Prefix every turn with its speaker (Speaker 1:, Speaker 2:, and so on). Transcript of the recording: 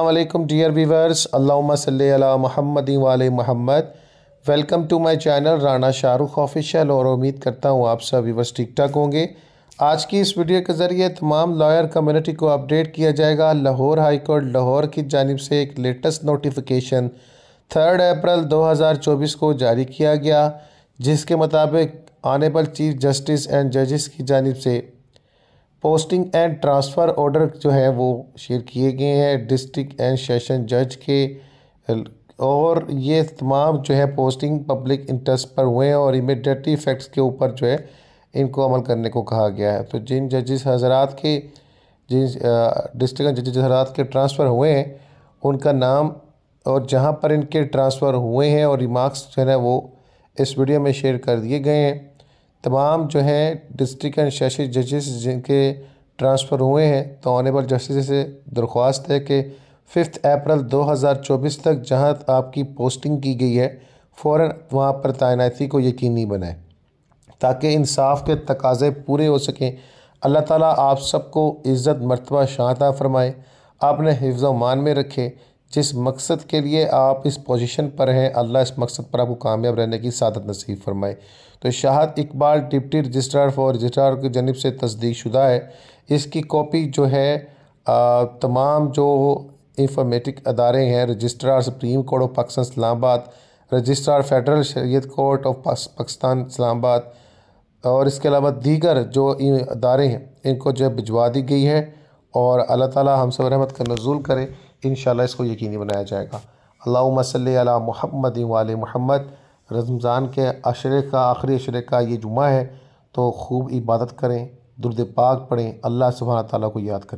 Speaker 1: अल्लाम dear viewers अल्लाम महमद वाल महमद welcome to my channel Rana Shahrukh official और उम्मीद करता हूँ आप सब वीवर्स ठीक ठाक होंगे आज की इस वीडियो के ज़रिए तमाम लॉयर कम्युनिटी को अपडेट किया जाएगा लाहौर हाई कोर्ट लाहौर की जानब से एक लेटेस्ट नोटिफिकेशन थर्ड अप्रैल चौबीस को जारी किया गया जिसके मुताबिक ऑनेबल चीफ जस्टिस एंड जजिस की जानब से पोस्टिंग एंड ट्रांसफ़र ऑर्डर जो है वो शेयर किए गए हैं डिस्ट्रिक्ट एंड सेशन जज के और ये तमाम जो है पोस्टिंग पब्लिक इंटरेस्ट पर हुए हैं और इमिडिएटली फैक्ट्स के ऊपर जो है इनको अमल करने को कहा गया है तो जिन जजेस हजरात के जिन डिस्ट्रिक्ट जजेस हजरात के ट्रांसफ़र हुए हैं उनका नाम और जहाँ पर इनके ट्रांसफ़र हुए हैं और रिमार्क्स जो है वो इस वीडियो में शेयर कर दिए गए हैं तमाम जो हैं डिस्ट्रिक्ट एंड सेशन जजेस जिनके ट्रांसफ़र हुए हैं तो ऑनेबल जस्टिस से दरख्वास्त है कि फिफ्थ अप्रैल 2024 तक जहां आपकी पोस्टिंग की गई है फ़ौर वहां पर तैनाती को यकीनी बनाएं ताकि इंसाफ के तकाजे पूरे हो सकें अल्लाह ताला आप सबको इज़्ज़त मरतबा शांता फरमाए आपने हिफ्ज़ मान में रखे जिस मकसद के लिए आप इस पोजीशन पर हैं अल्लाह इस मकसद पर आपको कामयाब रहने की सादत नसीब फरमाए तो Shahid Iqbal deputy registrar for registrar की जनब से तस्दीक शुदा है इसकी कॉपी जो है आ, तमाम जो इंफॉर्मेटिक अदारे हैं registrar Supreme Court of Pakistan Islamabad registrar Federal Shariat Court of Pakistan Islamabad और इसके अलावा दीगर जो अदारे हैं इनको जो है भिजवा दी गई है और अल्लाह ताली हम सब रहमत का नजूल करें इन इसको यकीनी बनाया जाएगा अल्लाह अला महमद वाल महमद रमज़ान के अशरे का आखिरी अशरे का ये जुमा है तो खूब इबादत करें दुर्द पाक पढ़ें अल्लाह सुबह ताली को याद करें